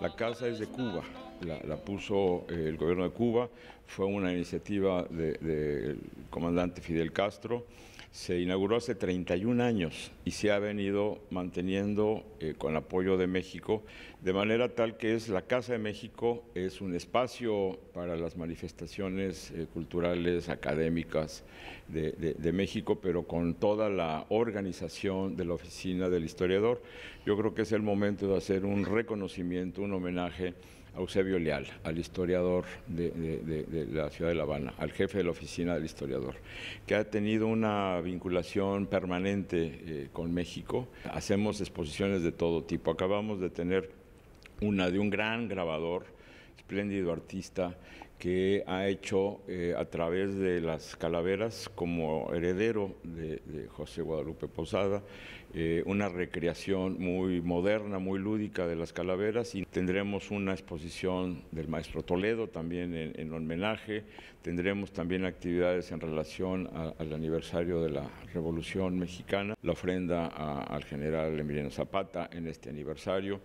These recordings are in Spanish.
La casa es de Cuba, la, puso eh, el gobierno de Cuba, fue una iniciativa del comandante Fidel Castro. Se inauguró hace 31 años y se ha venido manteniendo eh, con apoyo de México, de manera tal que es la Casa de México, es un espacio para las manifestaciones eh, culturales, académicas de México, pero con toda la organización de la Oficina del Historiador. Yo creo que es el momento de hacer un reconocimiento, un homenaje a Eusebio Leal, al historiador de, la ciudad de La Habana, al jefe de la oficina del historiador, que ha tenido una vinculación permanente eh, con México. Hacemos exposiciones de todo tipo. Acabamos de tener una de un gran grabador, espléndido artista, que ha hecho eh, a través de las calaveras como heredero de, José Guadalupe Posada, eh, una recreación muy moderna, muy lúdica de las calaveras y tendremos una exposición del maestro Toledo también en, homenaje, tendremos también actividades en relación al aniversario de la Revolución Mexicana, la ofrenda al general Emiliano Zapata en este aniversario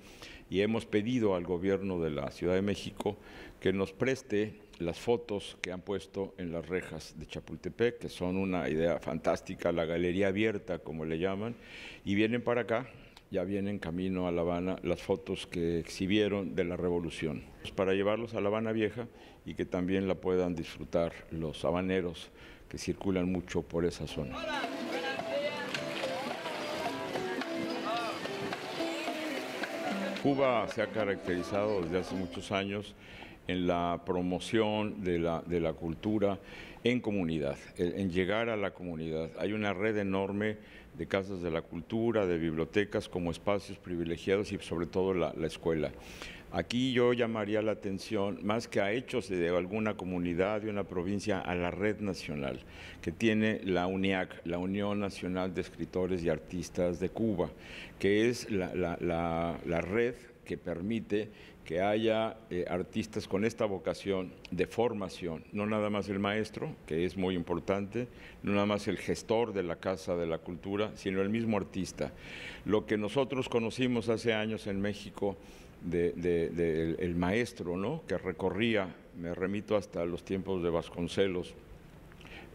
y hemos pedido al gobierno de la Ciudad de México que nos preste las fotos que han puesto en las rejas de Chapultepec, que son una idea fantástica, la galería abierta, como le llaman, y vienen para acá, ya vienen camino a La Habana, las fotos que exhibieron de la revolución, pues para llevarlos a La Habana Vieja y que también la puedan disfrutar los habaneros que circulan mucho por esa zona. Cuba se ha caracterizado desde hace muchos años en la promoción de la, cultura en comunidad, en llegar a la comunidad. Hay una red enorme de casas de la cultura, de bibliotecas como espacios privilegiados y sobre todo la, escuela. Aquí yo llamaría la atención, más que a hechos de alguna comunidad, de una provincia, a la red nacional que tiene la UNIAC, la Unión Nacional de Escritores y Artistas de Cuba, que es la, la red que permite que haya eh, artistas con esta vocación de formación, no nada más el maestro, que es muy importante, no nada más el gestor de la Casa de la Cultura, sino el mismo artista. Lo que nosotros conocimos hace años en México del el maestro, ¿no? que recorría, me remito hasta los tiempos de Vasconcelos,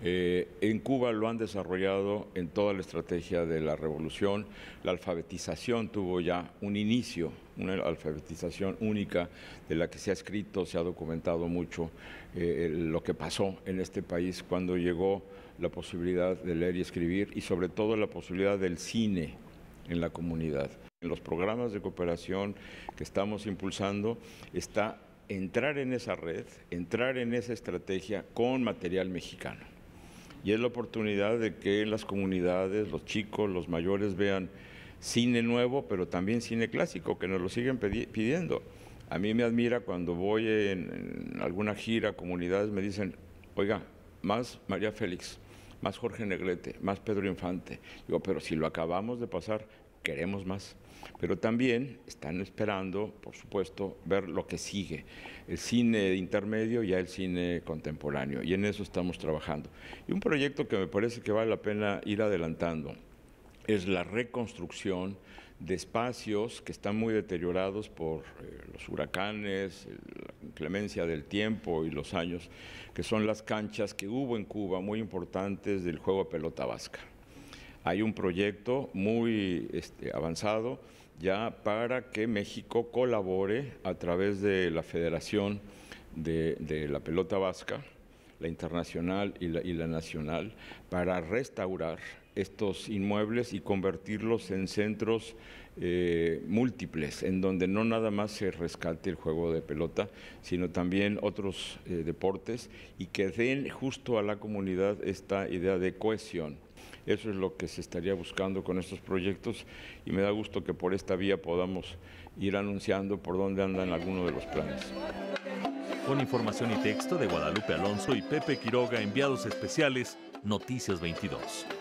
eh, en Cuba lo han desarrollado en toda la estrategia de la revolución. La alfabetización tuvo ya un inicio, una alfabetización única de la que se ha escrito, se ha documentado mucho eh, lo que pasó en este país cuando llegó la posibilidad de leer y escribir y sobre todo la posibilidad del cine en la comunidad. En los programas de cooperación que estamos impulsando está entrar en esa red, entrar en esa estrategia con material mexicano y es la oportunidad de que las comunidades, los chicos, los mayores vean cine nuevo, pero también cine clásico, que nos lo siguen pidiendo. A mí me admira cuando voy en, alguna gira, comunidades, me dicen, oiga, más María Félix, más Jorge Negrete, más Pedro Infante. Digo, pero si lo acabamos de pasar, queremos más. Pero también están esperando, por supuesto, ver lo que sigue, el cine intermedio y el cine contemporáneo. Y en eso estamos trabajando. Y un proyecto que me parece que vale la pena ir adelantando es la reconstrucción de espacios que están muy deteriorados por eh, los huracanes, la inclemencia del tiempo y los años, que son las canchas que hubo en Cuba muy importantes del juego a pelota vasca hay un proyecto muy este, avanzado ya para que México colabore a través de la Federación de, la Pelota Vasca, la internacional y la, nacional, para restaurar estos inmuebles y convertirlos en centros eh, múltiples, en donde no nada más se rescate el juego de pelota, sino también otros eh, deportes y que den justo a la comunidad esta idea de cohesión eso es lo que se estaría buscando con estos proyectos y me da gusto que por esta vía podamos ir anunciando por dónde andan algunos de los planes. Con información y texto de Guadalupe Alonso y Pepe Quiroga, enviados especiales, Noticias 22.